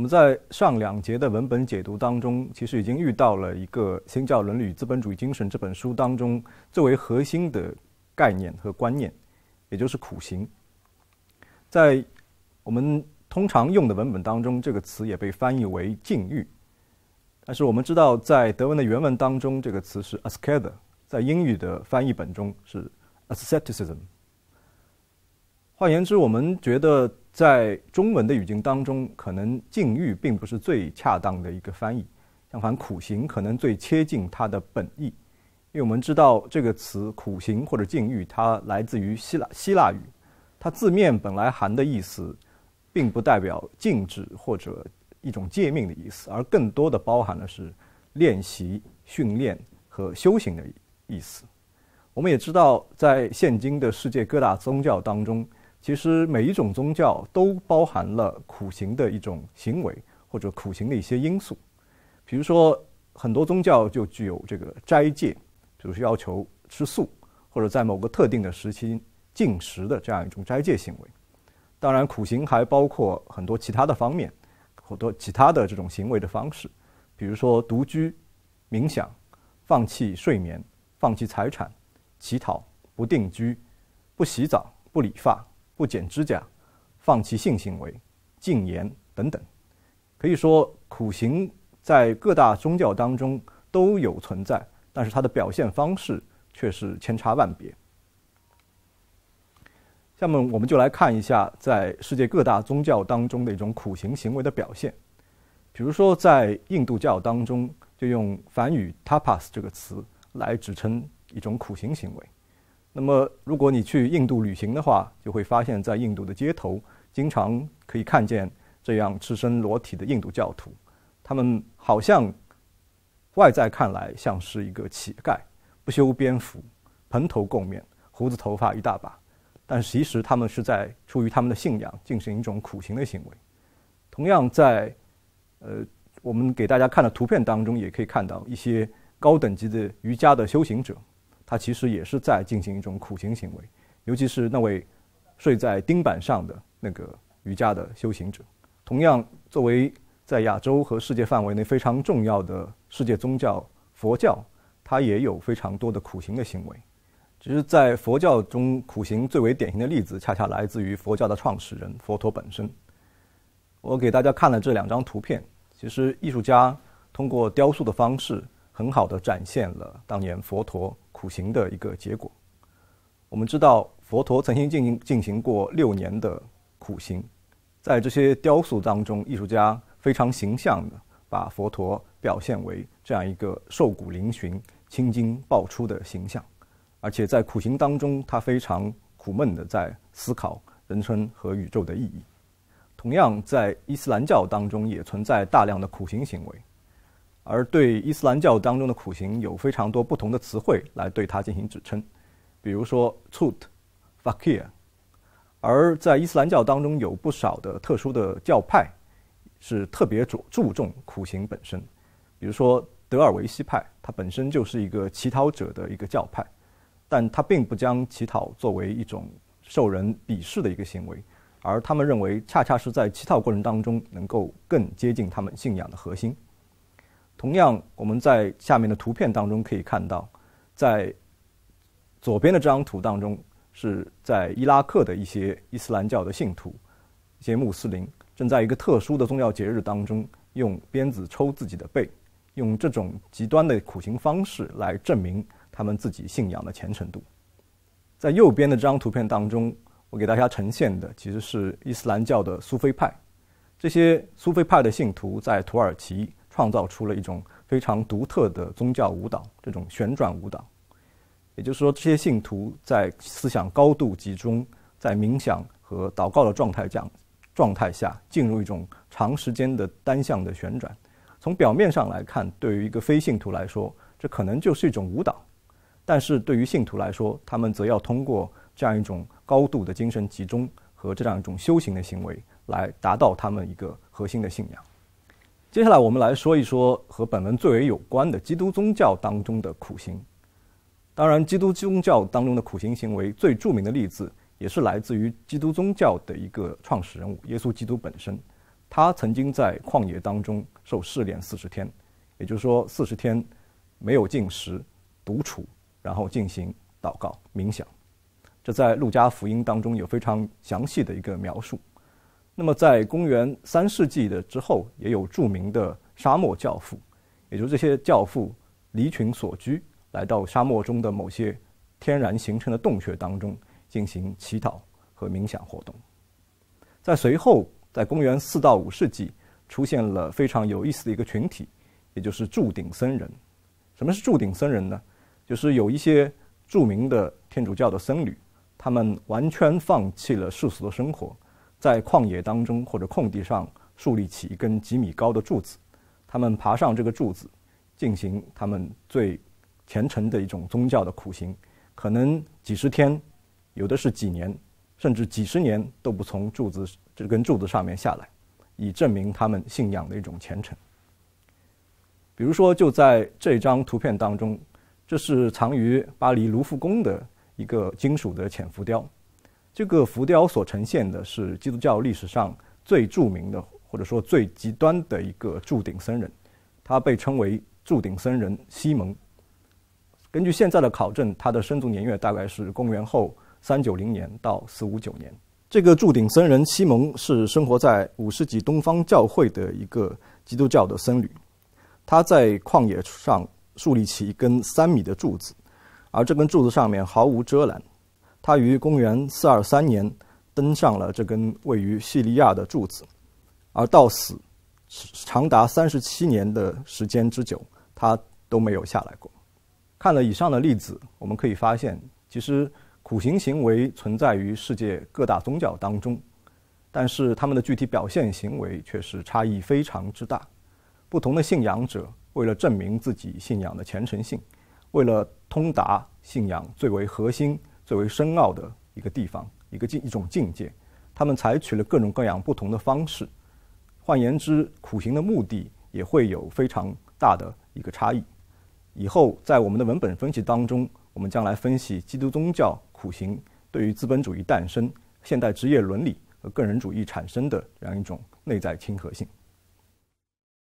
我们在上两节的文本解读当中，其实已经遇到了一个《新教伦理与资本主义精神》这本书当中最为核心的概念和观念，也就是苦行。在我们通常用的文本当中，这个词也被翻译为禁欲，但是我们知道，在德文的原文当中，这个词是 Asketh，在英语的翻译本中是 a s c e t i c i s m 换言之，我们觉得在中文的语境当中，可能“禁欲”并不是最恰当的一个翻译，相反，“苦行”可能最贴近它的本意。因为我们知道这个词“苦行”或者“禁欲”，它来自于希腊希腊语，它字面本来含的意思，并不代表禁止或者一种诫命的意思，而更多的包含的是练习、训练和修行的意思。我们也知道，在现今的世界各大宗教当中，其实每一种宗教都包含了苦行的一种行为或者苦行的一些因素，比如说很多宗教就具有这个斋戒，比如说要求吃素或者在某个特定的时期禁食的这样一种斋戒行为。当然，苦行还包括很多其他的方面，很多其他的这种行为的方式，比如说独居、冥想、放弃睡眠、放弃财产、乞讨、不定居、不洗澡、不理发。不剪指甲、放弃性行为、禁言等等，可以说苦行在各大宗教当中都有存在，但是它的表现方式却是千差万别。下面我们就来看一下，在世界各大宗教当中的一种苦行行为的表现。比如说，在印度教当中，就用梵语 tapas 这个词来指称一种苦行行为。那么，如果你去印度旅行的话，就会发现，在印度的街头，经常可以看见这样赤身裸体的印度教徒。他们好像外在看来像是一个乞丐，不修边幅，蓬头垢面，胡子头发一大把。但其实他们是在出于他们的信仰进行一种苦行的行为。同样，在呃，我们给大家看的图片当中，也可以看到一些高等级的瑜伽的修行者。他其实也是在进行一种苦行行为，尤其是那位睡在钉板上的那个瑜伽的修行者。同样，作为在亚洲和世界范围内非常重要的世界宗教——佛教，它也有非常多的苦行的行为。其实，在佛教中，苦行最为典型的例子，恰恰来自于佛教的创始人佛陀本身。我给大家看了这两张图片，其实艺术家通过雕塑的方式。很好的展现了当年佛陀苦行的一个结果。我们知道佛陀曾经进行进行过六年的苦行，在这些雕塑当中，艺术家非常形象的把佛陀表现为这样一个瘦骨嶙峋、青筋爆出的形象，而且在苦行当中，他非常苦闷的在思考人生和宇宙的意义。同样，在伊斯兰教当中也存在大量的苦行行为。而对伊斯兰教当中的苦行有非常多不同的词汇来对它进行指称，比如说 tut、fakir。而在伊斯兰教当中，有不少的特殊的教派是特别注注重苦行本身，比如说德尔维西派，它本身就是一个乞讨者的一个教派，但它并不将乞讨作为一种受人鄙视的一个行为，而他们认为，恰恰是在乞讨过程当中，能够更接近他们信仰的核心。同样，我们在下面的图片当中可以看到，在左边的这张图当中，是在伊拉克的一些伊斯兰教的信徒、一些穆斯林，正在一个特殊的宗教节日当中，用鞭子抽自己的背，用这种极端的苦行方式来证明他们自己信仰的虔诚度。在右边的这张图片当中，我给大家呈现的其实是伊斯兰教的苏菲派，这些苏菲派的信徒在土耳其。创造出了一种非常独特的宗教舞蹈，这种旋转舞蹈，也就是说，这些信徒在思想高度集中在冥想和祷告的状态下，状态下进入一种长时间的单向的旋转。从表面上来看，对于一个非信徒来说，这可能就是一种舞蹈；但是对于信徒来说，他们则要通过这样一种高度的精神集中和这样一种修行的行为，来达到他们一个核心的信仰。接下来，我们来说一说和本文最为有关的基督宗教当中的苦行。当然，基督宗教当中的苦行行为最著名的例子，也是来自于基督宗教的一个创始人物耶稣基督本身。他曾经在旷野当中受试炼四十天，也就是说，四十天没有进食、独处，然后进行祷告、冥想。这在《路加福音》当中有非常详细的一个描述。那么，在公元三世纪的之后，也有著名的沙漠教父，也就是这些教父离群索居，来到沙漠中的某些天然形成的洞穴当中进行祈祷和冥想活动。在随后，在公元四到五世纪，出现了非常有意思的一个群体，也就是柱顶僧人。什么是柱顶僧人呢？就是有一些著名的天主教的僧侣，他们完全放弃了世俗的生活。在旷野当中或者空地上树立起一根几米高的柱子，他们爬上这个柱子，进行他们最虔诚的一种宗教的苦行，可能几十天，有的是几年，甚至几十年都不从柱子这根柱子上面下来，以证明他们信仰的一种虔诚。比如说，就在这张图片当中，这是藏于巴黎卢浮宫的一个金属的浅浮雕。这个浮雕所呈现的是基督教历史上最著名的，或者说最极端的一个柱顶僧人，他被称为柱顶僧人西蒙。根据现在的考证，他的生卒年月大概是公元后三九零年到四五九年。这个柱顶僧人西蒙是生活在五世纪东方教会的一个基督教的僧侣，他在旷野上树立起一根三米的柱子，而这根柱子上面毫无遮拦。他于公元四二三年登上了这根位于叙利亚的柱子，而到死长达三十七年的时间之久，他都没有下来过。看了以上的例子，我们可以发现，其实苦行行为存在于世界各大宗教当中，但是他们的具体表现行为却是差异非常之大。不同的信仰者为了证明自己信仰的虔诚性，为了通达信仰最为核心。最为深奥的一个地方，一个境一种境界，他们采取了各种各样不同的方式。换言之，苦行的目的也会有非常大的一个差异。以后在我们的文本分析当中，我们将来分析基督宗教苦行对于资本主义诞生、现代职业伦理和个人主义产生的这样一种内在亲和性。